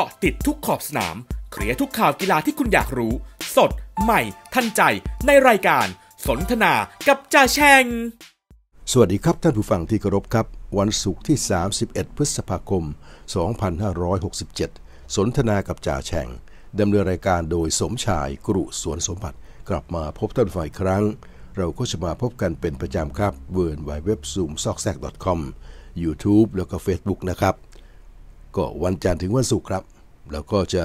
กาะติดทุกขอบสนาม เคลียร์ทุกข่าวกีฬาที่คุณอยากรู้ สด ใหม่ ทันใจ ในรายการ สนทนากับจ่าแชง สวัสดีครับท่านผู้ฟังที่เคารพครับ วันศุกร์ที่ 31 พฤษภาคม 2567 สนทนากับจ่าแชงดำเนินรายการโดยสมชายกรุ สวนสมบัติ กลับมาพบท่านฝ่ายครั้ง เราก็จะมาพบกันเป็นประจำครับเวิร์นไวเว็บซูมซอกแซก .com YouTube แล้วก็ Facebook นะครับก็วันจันทร์ถึงวันศุกร์ครับ แล้วก็จะ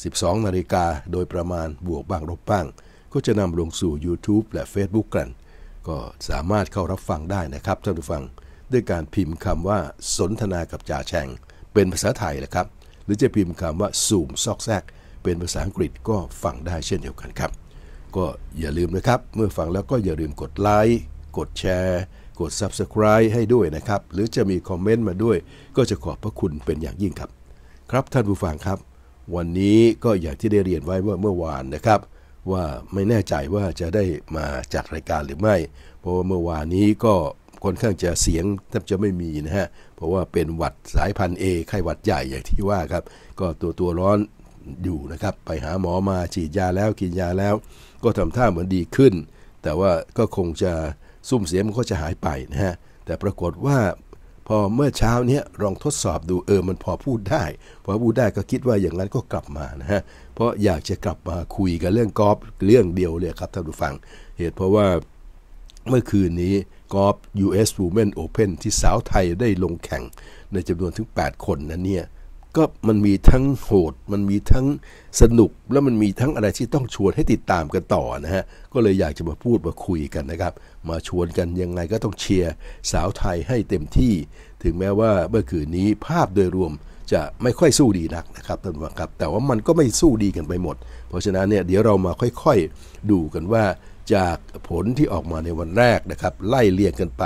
12 นาฬิกาโดยประมาณบวกบ้างลบบ้าง ก็จะนำลงสู่ YouTube และ Facebook กัน ก็สามารถเข้ารับฟังได้นะครับท่านผู้ฟังด้วยการพิมพ์คำว่าสนทนากับจ่าแ่งเป็นภาษาไทยนะครับ หรือจะพิมพ์คำว่าสูมซอกแซกเป็นภาษาอังกฤษก็ฟังได้เช่นเดียวกันครับ ก็อย่าลืมนะครับ เมื่อฟังแล้วก็อย่าลืมกดไลค์กดแชร์กด subscribe ให้ด้วยนะครับ หรือจะมีคอมเมนต์มาด้วย ก็จะขอบพระคุณเป็นอย่างยิ่งครับ ครับท่านผู้ฟังครับ วันนี้ก็อย่างที่ได้เรียนไว้ว่าเมื่อวานนะครับ ว่าไม่แน่ใจว่าจะได้มาจัดรายการหรือไม่ เพราะว่าเมื่อวานนี้ก็ ค่อนข้างจะเสียงแทบจะไม่มีนะฮะเพราะว่าเป็นหวัดสายพันธุ์ A ไข้หวัดใหญ่อย่างที่ว่าครับ ก็ตัวตัวร้อนอยู่นะครับ ไปหาหมอมาฉีดยาแล้วกินยาแล้ว ก็ทำท่าเหมือนดีขึ้น แต่ว่าก็คงจะซุ่มเสียงมันก็จะหายไปนะฮะ แต่ปรากฏว่าพอเมื่อเช้าเนี้ยลองทดสอบดูเออ มันพอพูดได้ พอพูดได้ก็คิดว่าอย่างนั้นก็กลับมานะฮะ เพราะอยากจะกลับมาคุยกันเรื่องกอล์ฟเรื่องเดียวเลยครับท่านผู้ฟัง เหตุเพราะว่าเมื่อคืนนี้กอล์ฟ US Women Open ที่สาวไทยได้ลงแข่งในจำนวนถึง 8 คนนั้นเนี่ยก็มันมีทั้งโหดมันมีทั้งสนุกแล้วมันมีทั้งอะไรที่ต้องชวนให้ติดตามกันต่อนะฮะก็เลยอยากจะมาพูดมาคุยกันนะครับ มาชวนกันยังไงก็ต้องเชียร์สาวไทยให้เต็มที่ ถึงแม้ว่าเมื่อคืนนี้ภาพโดยรวมจะไม่ค่อยสู้ดีนักนะครับท่านผู้ชมครับ แต่ว่ามันก็ไม่สู้ดีกันไปหมด เพราะฉะนั้นเนี่ยเดี๋ยวเรามาค่อยๆดูกันว่าจากผลที่ออกมาในวันแรกนะครับ ไล่เลียงกันไป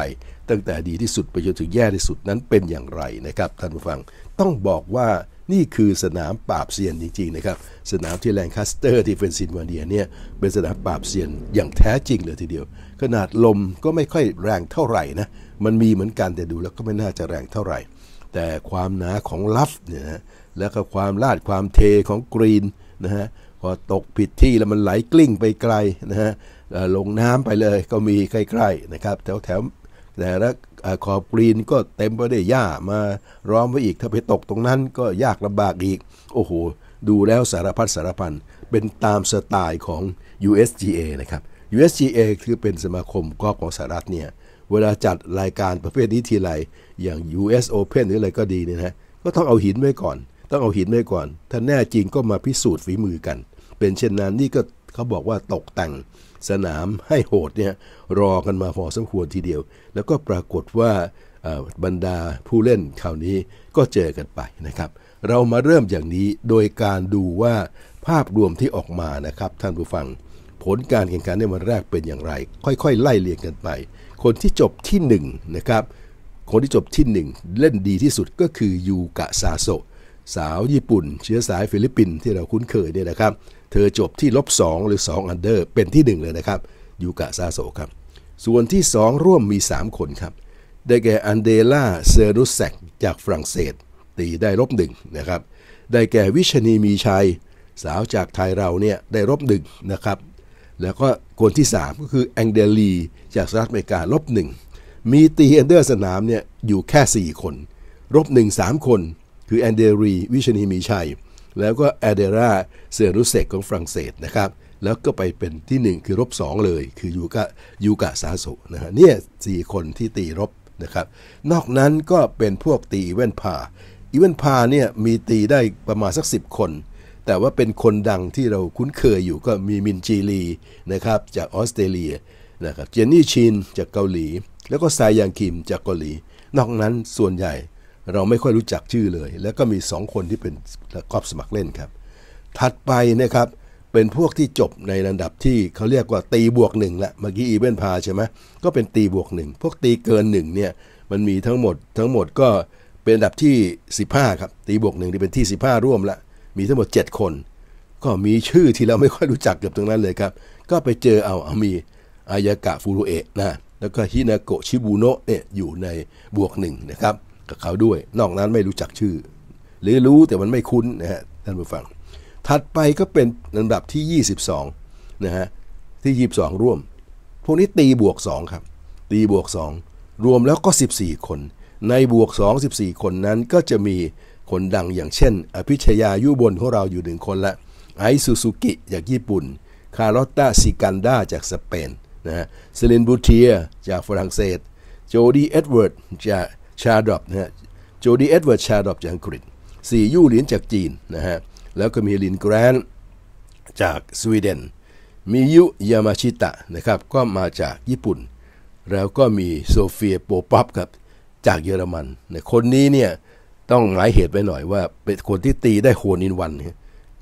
ตั้งแต่ดีที่สุดไปจนถึงแย่ที่สุดนั้นเป็นอย่างไรนะครับท่านผู้ฟังต้องบอกว่านี่คือสนามปราบเซียน จริง ๆนะครับ สนามที่แลงคาสเตอร์ที่เป็นซินวาเดียเนี่ยเป็นสนามปราบเซียน อย่างแท้จริงเลยทีเดียว ขนาดลมก็ไม่ค่อยแรงเท่าไหร่นะมันมีเหมือนกันแต่ดูแล้วก็ไม่น่าจะแรงเท่าไหร่ แต่ความหนาของลัฟเนี่ยนะแล้วก็ความลาดความเทของกรีนนะฮะพอตกผิดที่แล้วมันไหลกลิ้งไปไกลนะฮะลงน้ำไปเลยก็มีใกล้ๆนะครับ แถวแถวแต่ละขอบกรีนก็เต็มไปด้วยหญ้ามาร้อมไว้อีกถ้าไปตกตรงนั้นก็ยากลำบากอีกโอ้โห ดูแล้วสารพัดสารพันเป็นตามสไตล์ของ USGA นะครับ USGA คือเป็นสมาคมกอล์ฟของสหรัฐเนี่ย เวลาจัดรายการประเภทนี้ทีไรอย่าง US Open หรืออะไรก็ดีเนี่ยนะก็ต้องเอาหินไว้ก่อน ต้องเอาหินไว้ก่อน ถ้าแน่จริงก็มาพิสูจน์ฝีมือกัน เป็นเช่นนั้นนี่ก็เขาบอกว่าตกแต่งสนามให้โหดเนี่ยรอกันมาพอสมควรทีเดียว แล้วก็ปรากฏว่าบรรดาผู้เล่นคราวนี้ก็เจอกันไปนะครับ เรามาเริ่มอย่างนี้โดยการดูว่าภาพรวมที่ออกมานะครับท่านผู้ฟัง ผลการแข่งขันในวันแรกเป็นอย่างไร ค่อย ๆ ไล่เรียงกันไปคนที่จบที่1นนะครับ คนที่จบที่ 1 เล่นดีที่สุดก็คือยูกะซาโซสาวญี่ปุ่น เชื้อสายฟิลิปปินส์ที่เราคุ้นเคยเนี่ยนะครับ เธอจบที่ลบ2หรือ 2 อันเดอร์ เป็นที่ 1 เลยนะครับยูกะซาโซครับ ส่วนที่ 2 ร่วมมี 3 คนครับ ได้แก่อันเดล่าเซรุสแซกจากฝรั่งเศสตีได้ลบหนึ่งนะครับได้แก่วิชนีมีชัย สาวจากไทยเราเนี่ยได้ลบหนึ่งนะครับแล้วก็คนที่ 3 ก็คือแองเดลี จากสหรัฐอเมริกาลบหนึ่งมีตีอันเดอร์สนามเนี่ยอยู่แค่ 4 คนลบหนึ่งสามคนคือแอนเดรีวิชนีมีชัย แล้วก็แอเดราเซรุเซกของฝรั่งเศสนะครับแล้วก็ไปเป็นที่1คือรบ2เลย คือยูกะยูกะสาสุนะฮะเนี่ยสคนที่ตีรบนะครับนอกนั้นก็เป็นพวกตีอเวนพา อีเวนพาเนี่ยมีตีได้ประมาณสัก 10 คน แต่ว่าเป็นคนดังที่เราคุ้นเคยอยู่ก็มีมินจีลีนะครับจากออสเตรเลียนะครับเจนนี่ชินจากเกาหลี แล้วก็ไซยังคิมจากเกาหลี นอกนั้นส่วนใหญ่เราไม่ค่อยรู้จักชื่อเลย แล้วก็มี 2 คนที่เป็นกอล์ฟสมัครเล่นครับ ถัดไปนะครับ เป็นพวกที่จบในระดับที่เขาเรียกว่าตีบวกหนึ่งละ เมื่อกี้อีเวนพาใช่ไหมก็เป็นตีบวกหนึ่งพวกตีเกินหนึ่งเนี่ย มันมีทั้งหมดทั้งหมดก็เป็นอันดับที่ 15ครับ ตีบวกหนึ่งที่เป็นที่15 ร่วมละ มีทั้งหมด 7 คน ก็มีชื่อที่เราไม่ค่อยรู้จักเกือบตรงนั้นเลยครับ ก็ไปเจอเอาเอามีอายากะฟูรุเอะนะ แล้วก็ฮินาโกชิบูโนะเนี่ยอยู่ในบวกหนึ่งนะครับกับเขาด้วย นอกนั้นไม่รู้จักชื่อ หรือรู้แต่มันไม่คุ้นนะฮะท่านผู้ฟัง ถัดไปก็เป็นลำดับที่ 22นะฮะที่ 22 ร่วม พวกนี้ ตีบวก 2 ครับ ตีบวก 2 รวมแล้วก็ 14 คน ในบวก2 14คนนั้นก็จะมีคนดังอย่างเช่น อภิชยายุบนของเราอยู่หนึ่งคนละ ไอซูซูกิจากญี่ปุ่น คาร์ลอตตาซิกันดาจากสเปน นะฮะเซเลนบูเทียจากฝรั่งเศสโจดีเอ็ดเวิร์ดจากชาดอปนะฮะโจดีเอ็ดเวิร์ดชาดอปจากอังกฤษสี่ยู่หลินจากจีนนะฮะแล้วก็มีลินแกรนจากสวีเดนมียุยามาชิตะนะครับ ก็มาจากญี่ปุ่น แล้วก็มีโซเฟียโปปับครับ จากเยอรมันนะคนนี้เนี่ย ต้องหมายเหตุไปหน่อย ว่าเป็นคนที่ตีได้โฮนินวัน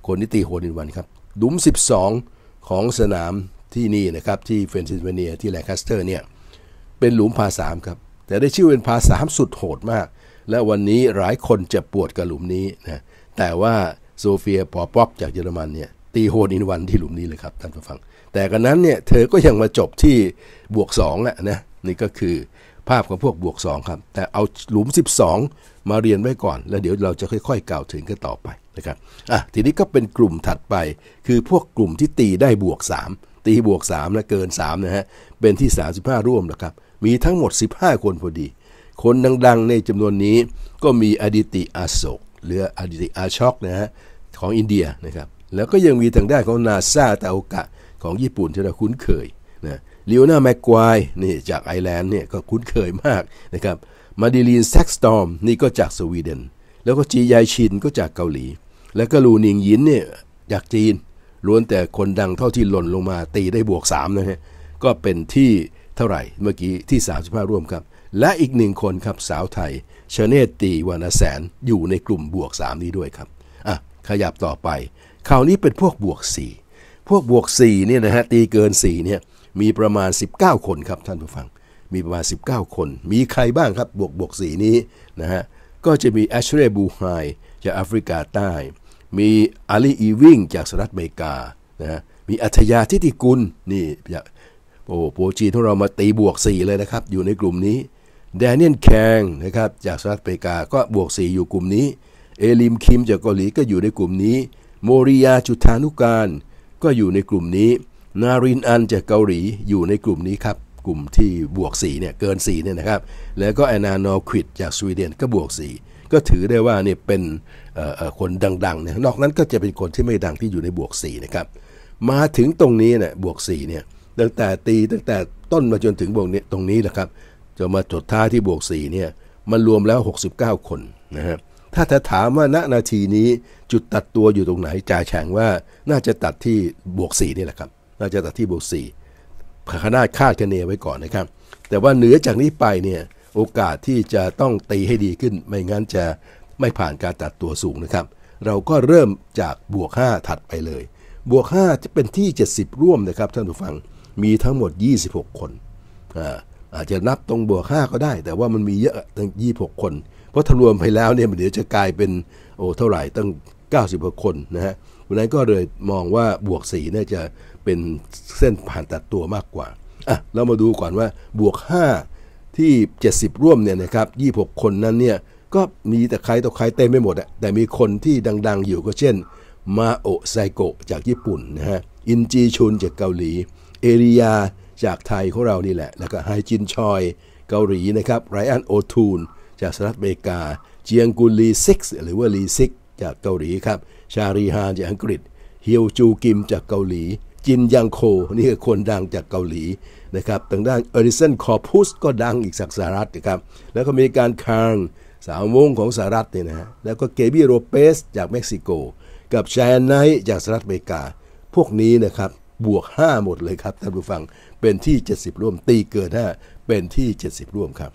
คนที่ตีโฮนินวันครับดุม12ของสนามที่นี่นะครับที่เฟนซิลเวเนียที่แลคัสเตอร์เนี่ยเป็นหลุมพาสามครับแต่ได้ชื่อเป็นภาษามสุดโหดมาก และวันนี้หลายคนเจ็บปวดกับหลุมนี้นะแต่ว่าโซเฟียปอป๊อปจากเยอรมันเนี่ยตีโฮดินวันที่หลุมนี้เลยครับท่านผู้ฟัง แต่กันนั้นเนี่ยเธอก็ยังมาจบที่บวก2องะนะนี่ก็คือภาพของพวกบวก2ครับ แต่เอาหลุม 12 มาเรียนไว้ก่อน แล้วเดี๋ยวเราจะค่อยๆกล่าวถึงกันต่อไปนะครับอ่ะทีนี้ก็เป็นกลุ่มถัดไป คือพวกกลุ่มที่ตีได้บวก3ตีบวก3และเกิน3นะฮะเป็นที่ 35 ร่วมนะครับมีทั้งหมด 15 คนพอดี คนดังๆ ในจำนวนนี้ก็มีอดิติอาโศก หรืออดิติอาช็อกนะฮะของอินเดียนะครับแล้วก็ยังมีทางด้านของนาซาตาโอกะของญี่ปุ่นที่เราคุ้นเคยนะลิโอนาแมกควายนี่จาก ไอร์แลนด์เนี่ยก็คุ้นเคยมากนะครับมาดิลีนแซกสตอมนี่ก็จากสวีเดนแล้วก็จียายชิน ก็จากเกาหลี แล้วก็ลูนิงยินเนี่ยจากจีนล้วนแต่คนดังเท่าที่หล่นลงมาตีได้บวก3นะฮะก็เป็นที่เท่าไหร่เมื่อกี้ที่ 35 ร่วมครับ และอีกหนึ่งคนครับสาวไทยเชเนตตีวานาแสนอยู่ในกลุ่มบวก3นี้ด้วยครับอ่ะขยับต่อไปคราวนี้เป็นพวกบวก 4 พวกบวก4เนี่ยนะฮะตีเกิน4เนี่ยมีประมาณ 19 คนครับท่านผู้ฟัง มีประมาณ 19 คน มีใครบ้างครับบวกบวก4นี้นะฮะก็จะมีแอชเรบูไฮจากแอฟริกาใต้ มีอาลีอีวิงจากสหรัฐอเมริกานะฮะมีอัธยาทิติกุลนี่จากโอ้โปรจีนของเรามาตีบวก4เลยนะครับ อยู่ในกลุ่มนี้แดเนียนแคงนะครับ จากสหรัฐอเมริกา ก็บวก 4 อยู่กลุ่มนี้ เอลิมคิมจากเกาหลีก็อยู่ในกลุ่มนี้ โมริยาจุธานุการก็อยู่ในกลุ่มนี้ นารินอันจากเกาหลีอยู่ในกลุ่มนี้ครับ กลุ่มที่บวก4เนี่ยเกิน4เนี่ยนะครับ แล้วก็แอนานอควิดจากสวีเดนก็บวก 4 ก็ถือได้ว่าเนี่ยเป็นคนดังๆเนี่ย นอกนั้นก็จะเป็นคนที่ไม่ดังที่อยู่ในบวก4นะครับ มาถึงตรงนี้เนี่ยบวก4เนี่ยตั้งแต่ตีตั้งแต่ต้นมาจนถึงบวกนี้ตรงนี้นะครับจะมาจดท้ายที่บวก4เนี่ยมันรวมแล้ว 69 คนนะฮะถ้าจะถามว่าณนาทีนี้จุดตัดตัวอยู่ตรงไหนจ่าแฉงว่าน่าจะตัดที่บวก4นี่แหละครับ น่าจะตัดที่บวก4ขนาดคาดคะเนไว้ก่อนนะครับ แต่ว่าเหนือจากนี้ไปเนี่ยโอกาสที่จะต้องตีให้ดีขึ้น ไม่งั้นจะไม่ผ่านการตัดตัวสูงนะครับ เราก็เริ่มจากบวก5ถัดไปเลย บวก5จะเป็นที่70ร่วมนะครับท่านผู้ฟังมีทั้งหมด 26 คน อาจจะนับตรงบวก 5 ก็ได้ แต่ว่ามันมีเยอะตั้ง 26 คน เพราะถ้ารวมไปแล้วเนี่ยมันเดี๋ยวจะกลายเป็นโอ้เท่าไหร่ตั้ง96คนนะฮะวันนั้นก็เลยมองว่าบวก4เนี่ยจะเป็นเส้นผ่านตัดตัวมากกว่า อ่ะเรามาดูก่อนว่าบวก 5 ที่ 70 ร่วมเนี่ยนะครับ26 คนนั้นเนี่ยก็มีแต่ใครต่อใครเต็มไปหมดอะแต่มีคนที่ดังๆอยู่ก็เช่นมาโอไซโกะจากญี่ปุ่นนะฮะอินจีชุนจากเกาหลีเอริยาจากไทยของเรานี่แหละ แล้วก็ไฮจินชอยเกาหลีนะครับ ไรอันโอทูนจากสหรัฐอเมริกา เจียงกุลีซิกหรือว่าลีซิกจากเกาหลีครับ ชารีฮานจากอังกฤษเฮียวจูกิมจากเกาหลี จินยังโค นี่คือคนดังจากเกาหลีนะครับทางด้านเอริสันคอร์พุสก็ดังอีกจากสหรัฐนะครับ แล้วก็มีการคางสาววงของสหรัฐเนี่ยนะฮะ แล้วก็เกบีโรเปสจากเม็กซิโก กับชาไนจากสหรัฐอเมริกา พวกนี้นะครับบวก 5 หมดเลยครับท่านผู้ฟัง เป็นที่ 70 ร่วมตีเกิน 5 เป็นที่ 70 ร่วมครับ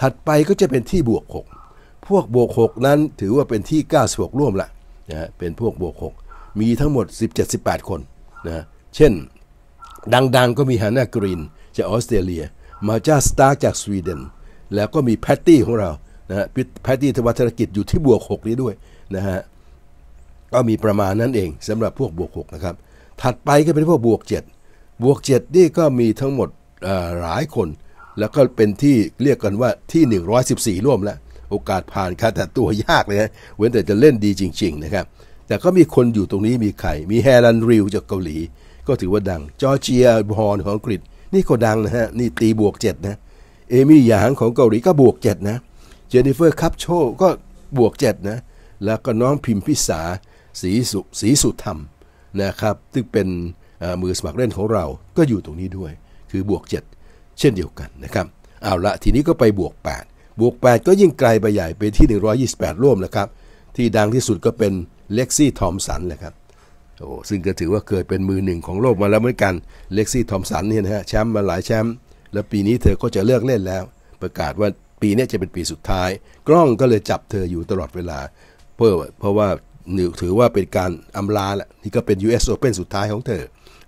ถัดไปก็จะเป็นที่บวก 6 พวกบวก 6 นั้นถือว่าเป็นที่ 96 ร่วมละนะฮะ เป็นพวกบวก 6 มีทั้งหมด 17-18คนนะเช่น ดังๆก็มีฮานากรีนจากออสเตรเลีย มาจ้าสตาร์จากสวีเดน แล้วก็มีแพตตี้ของเรานะแพตตี้ธวัชรกิจอยู่ที่บวก 6 นี้ด้วยนะฮะ ก็มีประมาณนั้นเองสำหรับพวกบวก6นะครับถัดไปก็เป็นพวกบวก 7 บวก7นี่ก็มีทั้งหมดหลายคน แล้วก็เป็นที่เรียกกันว่าที่ 114 ร่วมแล้ว โอกาสผ่านคาแต่ตัวยากเลยนะเว้นแต่จะเล่นดีจริงๆนะครับแต่ก็มีคนอยู่ตรงนี้มีใคร มีแฮรันริวจากเกาหลีก็ถือว่าดัง จอร์เจียฮอนของอังกฤษ นี่ก็ดังนะฮะ นี่ตีบวก7นะเอมี่หยางของเกาหลีก็บวก7นะเจนนิเฟอร์คัพโชก็บวก7นะแล้วก็น้องพิมพิสาสีสุสีสุธรรมนะครับซึ่งเป็นมือสมัครเล่นของเราก็อยู่ตรงนี้ด้วย คือบวก 7 เช่นเดียวกันนะครับเอาละทีนี้ก็ไปบวก 8 บวก 8 ก็ยิ่งไกลไปใหญ่ไปที่ 128 ร่วมแล้วครับที่ดังที่สุดก็เป็นเล็กซี่ทอมสันแหละครับโอ้ซึ่งก็ถือว่าเคยเป็นมือหนึ่งของโลกมาแล้วเหมือนกันเล็กซี่ทอมสันเนี่ยนะฮะ แชมป์มาหลายแชมป์แล้วปีนี้เธอก็จะเลิกเล่นแล้ว ประกาศว่าปีนี้จะเป็นปีสุดท้าย กล้องก็เลยจับเธออยู่ตลอดเวลาเพื่อเพราะว่าถือว่าเป็นการอำลาแหละนี่ก็เป็น US Open สุดท้ายของเธอ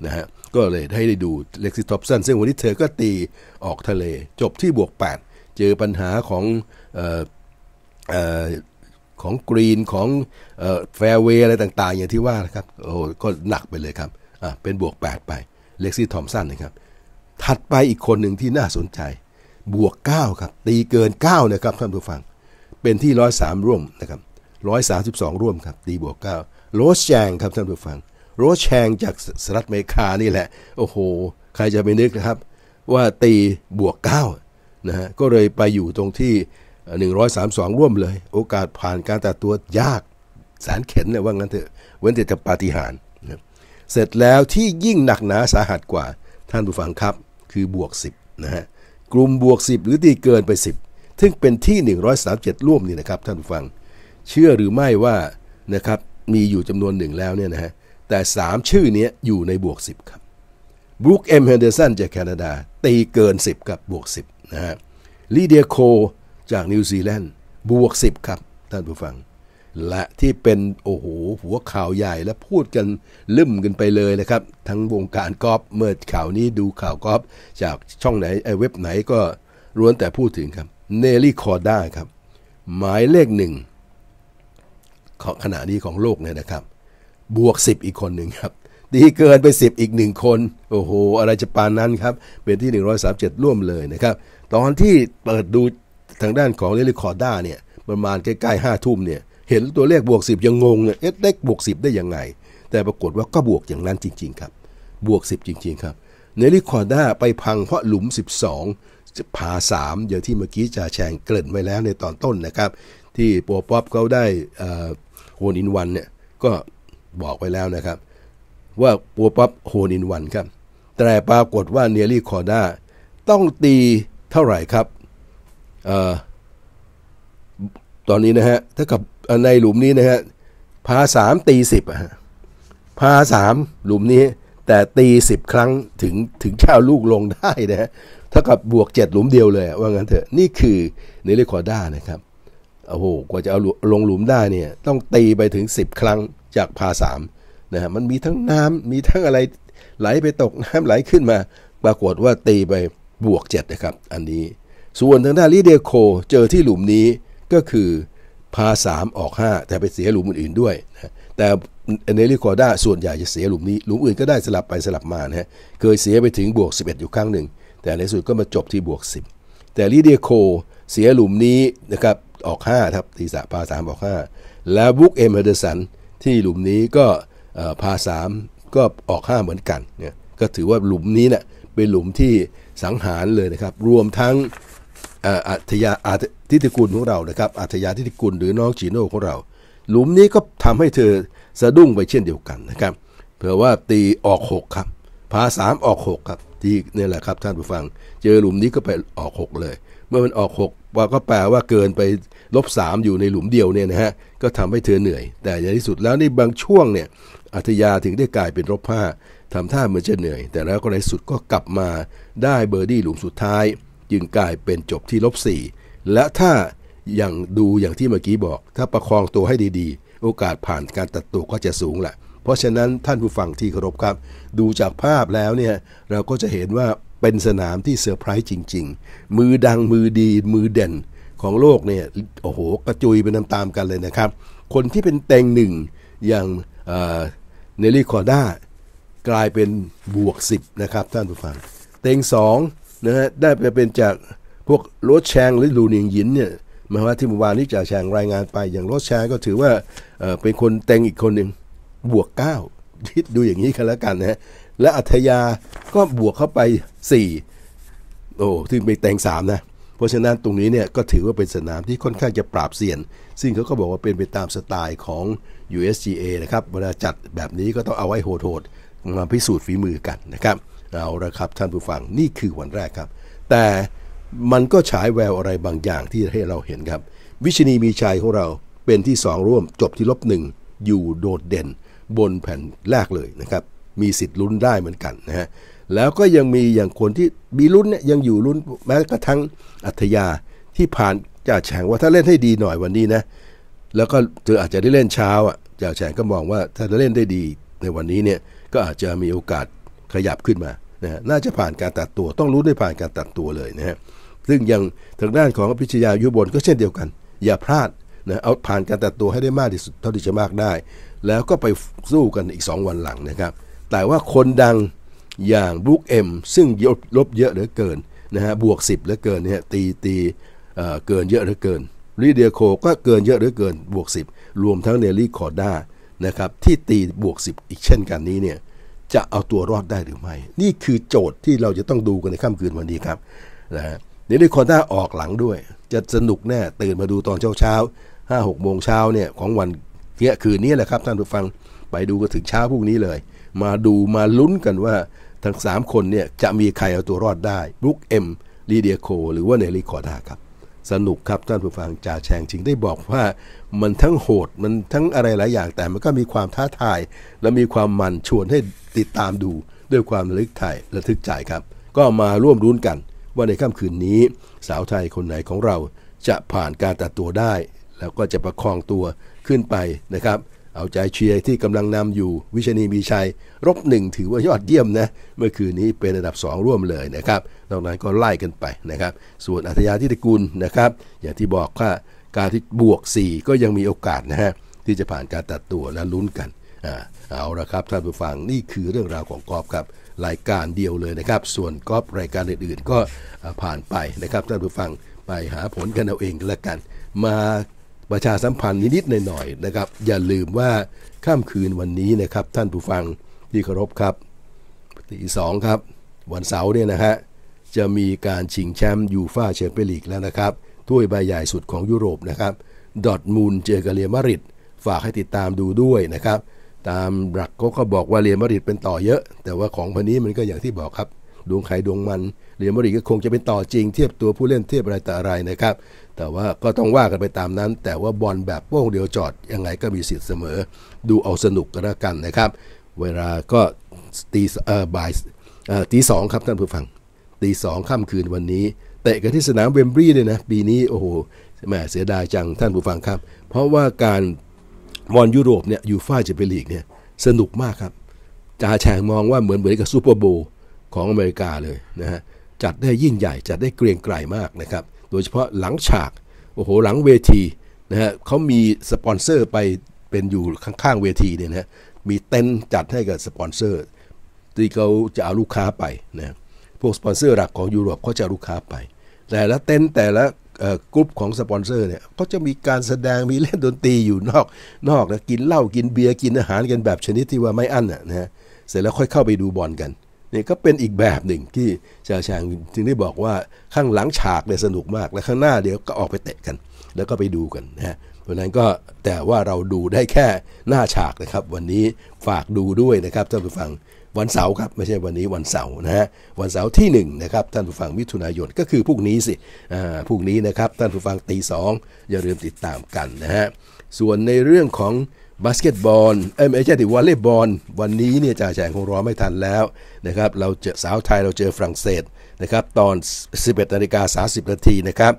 นะฮะก็เลยให้ได้ดูเล็กซิสทอปสันซึ่งวันนี้เธอก็ตีออกทะเลจบที่บวก 8 เจอปัญหาของออของกรีนของแฟร์เวย์อะไรต่าง ๆ อย่างที่ว่านะครับโอ้ก็หนักไปเลยครับอ่ะเป็นบวก 8 ไปเล็กซี่ทอมสันนะครับ ถัดไปอีกคนหนึ่งที่น่าสนใจ บวก 9 ครับ ตีเกิน 9 นะครับท่านผู้ฟังเป็นที่ร้อยสามร่วมนะครับ132 ร่วมครับตีบวกาโรสแชงครับท่านผู้ฟังโรสแชง จากสหรัฐอเมริกานี่แหละโอ้โหใครจะไปนึกนะครับ ว่าตีบวกานะฮะก็เลยไปอยู่ตรงที่ 132 ร่วมเลย โอกาสผ่านการตัดตัวยากสารเข็นเลยว่างั้นเถอะเว้นแต่จะปาฏิหารนะเสร็จแล้วที่ยิ่งหนักหนาสาหัสกว่าท่านผู้ฟังครับ คือบวก 10นะฮะกลุ่มบวก 10 หรือตีเกินไป 10 ซึ่งเป็นที่ 137 ร่วมนี่นะครับท่านผู้ฟังเชื่อหรือไม่ว่านะครับมีอยู่จำนวนหนึ่งแล้วเนี่ยนะฮะแต่ 3 ชื่อเนี้ย อยู่ในบวก10ครับบรูคเอ็มเฮนเดอร์สันจากแคนาดาตีเกิน10กับบวก10นะฮะลีเดียโคจากนิวซีแลนด์บวก 10ครับ ท่านผู้ฟัง และที่เป็นโอ้โหหัวข่าวใหญ่และพูดกันลืมกันไปเลยนะครับ ทั้งวงการกอล์ฟเมื่อข่าวนี้ดูข่าวกอล์ฟจากช่องไหนไอเว็บไหนก็ร้วนแต่พูดถึงครับเนลลี่คอร์ด้าครับหมายเลขหนึ่งของขณะนี้ของโลกเนี่ยนะครับ บวก 10 อีกคนหนึ่งครับ ดีเกินไป 10 อีกหนึ่งคน โอ้โหอะไรจะปานนั้นครับเป็นที่ 137 ร่วมเลยนะครับตอนที่เปิดดูทางด้านของเรลิคอร์ด้าเนี่ยประมาณใกล้ๆ5ทุ่มเนี่ย เห็นตัวเลขบวก 10 ยังงงเนี่ยเอ๊ะเลขบวก10ได้ยังไง แต่ปรากฏว่าก็บวกอย่างนั้นจริงๆครับ บวก 10 จริงๆครับเนลิคอร์ด้าไปพังเพราะหลุม 12ผา3อย่างที่เมื่อกี้จ่าแชงเกริ่นไว้แล้วในตอนต้นนะครับ ที่ปัวป๊อปเขาได้โฮนินวันเนี่ยก็บอกไว้แล้วนะครับ ว่าปัวปั๊บโฮนินวันครับ แต่ปรากฏว่าเนลลี่คอร์ด้าต้องตีเท่าไหร่ครับอตอนนี้นะฮะถ้ากับในหลุมนี้นะฮะ พาสามตีสิบอะฮะ พาสามหลุมนี้ แต่ตีสิบครั้งถึงถึงเช่าลูกลงได้นะฮะเท่ากับบวกเจ็ดหลุมเดียวเลยว่างั้นเถอะนี่คือเนลี่คอร์ด้านะครับโอ้โหกว่าจะเอาลงหลุมได้เนี่ย ต้องตีไปถึง 10 ครั้งจากพาสามนะฮะ มันมีทั้งน้ำมีทั้งอะไรไหลไปตกน้ำไหลขึ้นมา ปรากฏว่าตีไปบวก 7 นะครับ อันนี้ ส่วนทางด้านลิเดโค เจอที่หลุมนี้ก็คือพาสามออก 5 แต่ไปเสียหลุมอื่นๆด้วยนะแต่เนลิคอด้าส่วนใหญ่จะเสียหลุมนี้ หลุมอื่นก็ได้สลับไปสลับมานะฮะ เคยเสียไปถึงบวก 11 อยู่ครั้งหนึ่ง แต่ในสุดก็มาจบที่บวก 10 แต่ลิเดียโคเสียหลุมนี้นะครับออก 5 ครับตีสะพา3ออก 5 แล้วบุ๊กเอมเฮดอร์สันที่หลุมนี้ก็พา3 ก็ออก 5 เหมือนกันเนี่ยก็ถือว่าหลุมนี้เนะี่ยเป็นหลุมที่สังหารเลยนะครับ รวมทั้งอัธยาอาทิติกุลของเรานะครับอัธยาทิติกุลหรือน้องจีโน่ของเรา หลุมนี้ก็ทำให้เธอสะดุ้งไปเช่นเดียวกันนะครับเผื่อว่าตีออก 6 ครับพา3 ออก 6 ครับที่นี่แหละครับท่านผู้ฟัง เจอหลุมนี้ก็ไปออก 6 เลยเมื่อมันออก6ว่าก็แปลว่าเกินไปลบ3อยู่ในหลุมเดียวเนี่ยนะฮะก็ทำให้เธอเหนื่อยแต่ในที่สุดแล้วในบางช่วงเนี่ยอัธยาถึงได้กลายเป็นลบห้าทำท่าเหมือนจะเหนื่อย แต่แล้วก็ในสุดก็กลับมาได้เบอร์ดี้หลุมสุดท้ายจึงกลายเป็นจบที่ลบสี่และถ้าอย่างดูอย่างที่เมื่อกี้บอก ถ้าประคองตัวให้ดีๆ โอกาสผ่านการตัดตัวก็จะสูงแหละเพราะฉะนั้นท่านผู้ฟังที่เคารพครับ ดูจากภาพแล้วเนี่ย เราก็จะเห็นว่าเป็นสนามที่เซอร์ไพรส์จริง ๆ มือดังมือดีมือเด่นของโลกเนี่ยโอ้โหกระจุยไปตามๆกันเลยนะครับ คนที่เป็นเต็งหนึ่งอย่างเนลลี่คอร์ด้า กลายเป็นบวก 10 นะครับท่านผู้ฟังเต็ง2นะฮะได้ไปเป็นจากพวกโรสแชง หรือลูนิงยินเนี่ยมาว่าที่เมื่อวานนี้จ่าแชงรายงานไป อย่างโรสแชงก็ถือว่าเป็นคนเต็งอีกคนหนึ่งบวก9คิดดูอย่างนี้กันแล้วกันนะฮะและอัธยาก็บวกเข้าไป4โอ้ซึ่งไปแต่ง3 นะ เพราะฉะนั้นตรงนี้เนี่ยก็ถือว่าเป็นสนามที่ค่อนข้างจะปราบเสียน ซึ่งเขาก็บอกว่าเป็นไปตามสไตล์ของ USGA นะครับ เวลาจัดแบบนี้ก็ต้องเอาไว้โหดๆ มาพิสูจน์ฝีมือกันนะครับ เอาละครับ ท่านผู้ฟัง นี่คือวันแรกครับ แต่มันก็ฉายแววอะไรบางอย่างที่ให้เราเห็นครับ วิชนีมีชัยของเราเป็นที่ 2 ร่วม จบที่ลบหนึ่งอยู่โดดเด่น บนแผ่นแรกเลยนะครับมีสิทธิ์ลุ้นได้เหมือนกันนะฮะ แล้วก็ยังมีอย่างคนที่มีลุ้นเนี่ยยังอยู่ลุ้นแม้กระทั่งอัธยาที่ผ่านจ่าแฉงว่าถ้าเล่นให้ดีหน่อยวันนี้นะ แล้วก็เธออาจจะได้เล่นเช้าอ่ะจ่าแฉงก็มองว่าถ้าเธอเล่นได้ดีในวันนี้เนี่ยก็อาจจะมีโอกาสขยับขึ้นมานะน่าจะผ่านการตัดตัวต้องรู้ได้ผ่านการตัดตัวเลยนะฮะ ซึ่งยังทางด้านของพิชยายุบลก็เช่นเดียวกัน อย่าพลาดนะเอาผ่านการตัดตัวให้ได้มากที่สุดเท่าที่จะมากได้ แล้วก็ไปสู้กันอีก 2 วันหลังนะครับแต่ว่าคนดังอย่างบุ๊คเอ็มซึ่งลบเยอะเหลือเกินนะฮะบวก 10เหลือเกินเนี่ยตีตีเกินเยอะเหลือเกินลีเดียโคก็เกินเยอะเหลือเกินบวก 10 รวมทั้งเนลลี่คอร์ด้านะครับที่ตีบวก 10 อีกเช่นกันนี้เนี่ยจะเอาตัวรอดได้หรือไม่ นี่คือโจทย์ที่เราจะต้องดูกันในค่ำคืนวันนี้ครับนะฮะเนลลี่คอร์ด้าออกหลังด้วย จะสนุกแน่ตื่นมาดูตอนเช้าเช้าห้าหกโมงเช้าเนี่ยของวันเที่ยคืนนี้แหละครับท่านผู้ฟังไปดูกันถึงเช้าพรุ่งนี้เลยมาดูมาลุ้นกันว่าทั้ง3คนเนี่ย จะมีใครเอาตัวรอดได้บุ๊กเอ็มลีเดียโคหรือว่าเนล่คอร์ดาครับ สนุกครับ ท่านผู้ฟังจ่าแฉงจริงได้บอกว่ามันทั้งโหด มันทั้งอะไรหลายอย่างแต่มันก็มีความท้าทาย และมีความมันชวนให้ติดตามดูด้วยความลึกไทยและทึกใจครับ ก็มาร่วมรุ้นกัน ว่าในค่ำคืนนี้ สาวไทยคนไหนของเรา จะผ่านการตัดตัวได้ แล้วก็จะประคองตัวขึ้นไปนะครับเอาใจเชียร์ที่กำลังนำอยู่วิชนีมีชัยรบหนึ่งถือว่ายอดเยี่ยมนะเมื่อคืนนี้เป็นอันดับ 2 ร่วมเลยนะครับนอกนั้นก็ไล่กันไปนะครับ ส่วนอัธยาทิตกุลนะครับ อย่างที่บอกว่าการที่บวก4ก็ยังมีโอกาสนะฮะที่จะผ่านการตัดตัวและลุ้นกันอ่าเอาละครับท่านผู้ฟังนี่คือเรื่องราวของกอล์ฟครับรายการเดียวเลยนะครับ ส่วนกอล์ฟรายการอื่น ๆ ก็ผ่านไปนะครับท่านผู้ฟังไปหาผลกันเอาเองแล้วกันมาประชาสัมพันธ์นิดๆหน่อยๆนะครับ อย่าลืมว่าข้ามคืนวันนี้นะครับ ท่านผู้ฟังที่เคารพครับตีสองครับวันเสาร์เนี่ยนะฮะจะมีการชิงแชมป์ยูฟ่าแชมเปี้ยนลีกแล้วนะครับ ถ้วยใบใหญ่สุดของยุโรปนะครับ ดอทมูลเจอกาเรียมาริด ฝากให้ติดตามดูด้วยนะครับ ตามหลักเขาก็บอกว่าเรียมาริดเป็นต่อเยอะ แต่ว่าของพันนี้มันก็อย่างที่บอกครับ ดวงไข่ดวงมันเรียมาริดก็คงจะเป็นต่อจริงเทียบตัวผู้เล่นเทียบอะไรต่ออะไรนะครับแต่ว่าก็ต้องว่ากันไปตามนั้น แต่ว่าบอลแบบโป้งเดียวจอดยังไงก็มีสิทธิ์เสมอ ดูเอาสนุกกันละกันนะครับ เวลาก็ตีเอ่อบ่ายเอ่อตีสองครับท่านผู้ฟัง ตีสองค่ำคืนวันนี้เตะกันที่สนามเวมบรีย์เลยนะปีนี้โอ้โหแม่เสียดายจัง ท่านผู้ฟังครับ เพราะว่าการบอลยุโรปเนี่ยยูฟ่าจะเป็นลีกเนี่ยสนุกมากครับจ่าแฉงมองว่าเหมือนเหมือนกับซูเปอร์โบว์ของอเมริกาเลยนะฮะจัดได้ยิ่งใหญ่จัดได้เกรียงไกรมากนะครับโดยเฉพาะหลังฉากโอ้โหหลังเวทีนะฮะเขามีสปอนเซอร์ไปเป็นอยู่ข้างๆเวทีเนี่ยนะมีเต็นท์จัดให้กับสปอนเซอร์ที่เขาจะเอาลูกค้าไปนะพวกสปอนเซอร์หลักของยุโรปเขาจะลูกค้าไปแต่ละเต็นท์แต่ละกลุ่มของสปอนเซอร์เนี่ยก็จะมีการแสดงมีเล่นดนตรีอยู่นอกนอกนะกินเหล้ากินเบียร์กินอาหารกันแบบชนิดที่ว่าไม่อั้นนะฮะเสร็จแล้วค่อยเข้าไปดูบอลกันนี่ก็เป็นอีกแบบหนึ่งที่ชาชางจึงได้บอกว่าข้างหลังฉากเนี่ยสนุกมากและข้างหน้าเดี๋ยวก็ออกไปเตะกัน แล้วก็ไปดูกันนะฮะเพราะนั้นก็แต่ว่าเราดูได้แค่หน้าฉากนะครับ วันนี้ฝากดูด้วยนะครับท่านผู้ฟังวันเสาร์ครับไม่ใช่วันนี้วันเสาร์นะฮะวันเสาร์ที่1นะครับท่านผู้ฟังมิถุนายนก็คือพรุ่งนี้สิอ่าพรุ่งนี้นะครับท่านผู้ฟังตีสองอย่าลืมติดตามกันนะฮะส่วนในเรื่องของบาสเกตบอล เอ้ไม่ใช่ดิวอลเลย์บอลวันนี้เนี่ยจ่าแฉงคงรอไม่ทันแล้วนะครับเราเจอสาวไทยเราเจอฝรั่งเศสนะครับตอน 11นาฬิกา 30นาทีนะครับ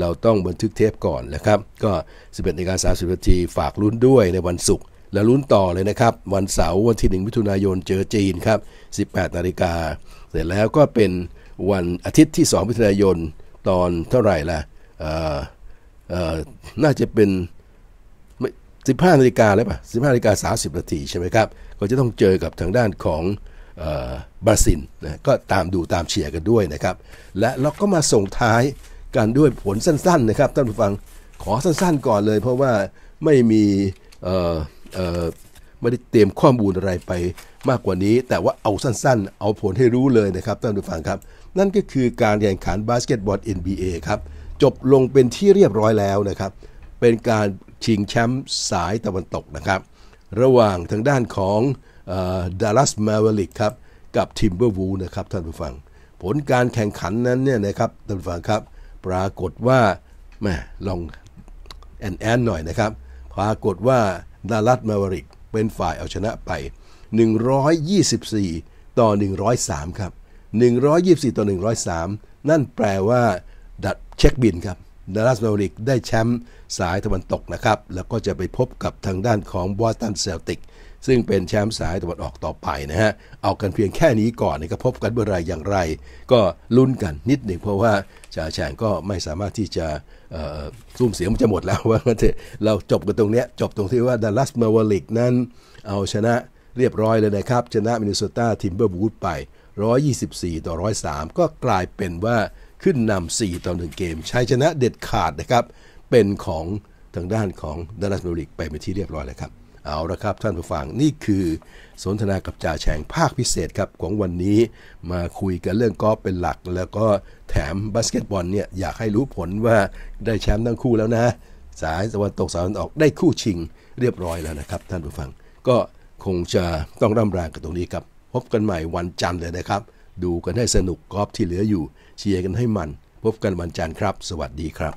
เราต้องบันทึกเทปก่อนนะครับก็ 11นาฬิกา30นาทีฝากลุ้นด้วยในวันศุกร์และลุ้นต่อเลยนะครับ วันเสาร์วันที่1มิถุนายนเจอจีนครับ18นาฬิกา เสร็จแล้วก็เป็นวันอาทิตย์ที่2มิถุนายนตอนเท่าไหร่ล่ะน่าจะเป็น15นาฬิกาแล้วป่ะ15นาฬิกา30นาทีใช่ไหมครับก็จะต้องเจอกับทางด้านของบราซิลนะก็ตามดูตามเชียร์กันด้วยนะครับ และเราก็มาส่งท้ายกันด้วยผลสั้น ๆ นะครับท่านผู้ฟังขอสั้นๆก่อนเลยเพราะว่าไม่มีไม่ได้เตรียมข้อมูลอะไรไปมากกว่านี้ แต่ว่าเอาสั้น ๆ เอาผลให้รู้เลยนะครับท่านผู้ฟังครับนั่นก็คือการแข่งขันบาสเกตบอล NBA ครับจบลงเป็นที่เรียบร้อยแล้วนะครับเป็นการชิงแชมป์สายตะวันตกนะครับ ระหว่างทางด้านของดัลลัสมาเวลิกครับกับทิมเบอร์วูนะครับ ท่านผู้ฟัง ผลการแข่งขันนั้นเนี่ยนะครับท่านผู้ฟังครับปรากฏว่าแม่ลองแอนแอนหน่อยนะครับ ปรากฏว่าดัลลัสมาเวลิกเป็นฝ่ายเอาชนะไป 124 ต่อ 103 ครับ 124 ต่อ 103 นั่นแปลว่าดัดเช็คบินครับดัลลัสมาเวลิกได้แชมป์สายตะวันตกนะครับ แล้วก็จะไปพบกับทางด้านของบอสตันเซลติกซึ่งเป็นแชมป์สายตะวันออกต่อไปนะฮะ เอากันเพียงแค่นี้ก่อนนะครับพบกันเมื่อไรอย่างไร ก็ลุ้นกันนิดหนึ่งเพราะว่าจ่าแฉงก็ไม่สามารถที่จะซุ่มเสียงมันจะหมดแล้วว่าเราจบกันตรงเนี้ยจบตรงที่ว่าดัลลัสมาวลิกนั้น เอาชนะเรียบร้อยเลยนะครับ ชนะมินนิโซตาทิมเบอร์บูธไป124ต่อ103ก็กลายเป็นว่าขึ้นนำ4ต่อ1เกมใช้ชนะเด็ดขาดนะครับเป็นของทางด้านของดัลลัสบริกไปเป็นที่เรียบร้อยแล้วครับ เอาละครับท่านผู้ฟังนี่คือสนทนากับจ่าแฉงภาคพิเศษครับของวันนี้มาคุยกันเรื่องกอล์ฟเป็นหลัก แล้วก็แถมบาสเกตบอลเนี่ยอยากให้รู้ผลว่าได้แชมป์ทั้งคู่แล้วนะ สายตะวันตกสายตะวันออกได้คู่ชิงเรียบร้อยแล้วนะครับท่านผู้ฟัง ก็คงจะต้องร่ำรากันตรงนี้ครับ พบกันใหม่วันจันทร์เลยนะครับดูกันให้สนุกกอล์ฟที่เหลืออยู่ เชียร์กันให้มัน พบกันวันจันทร์ครับ สวัสดีครับ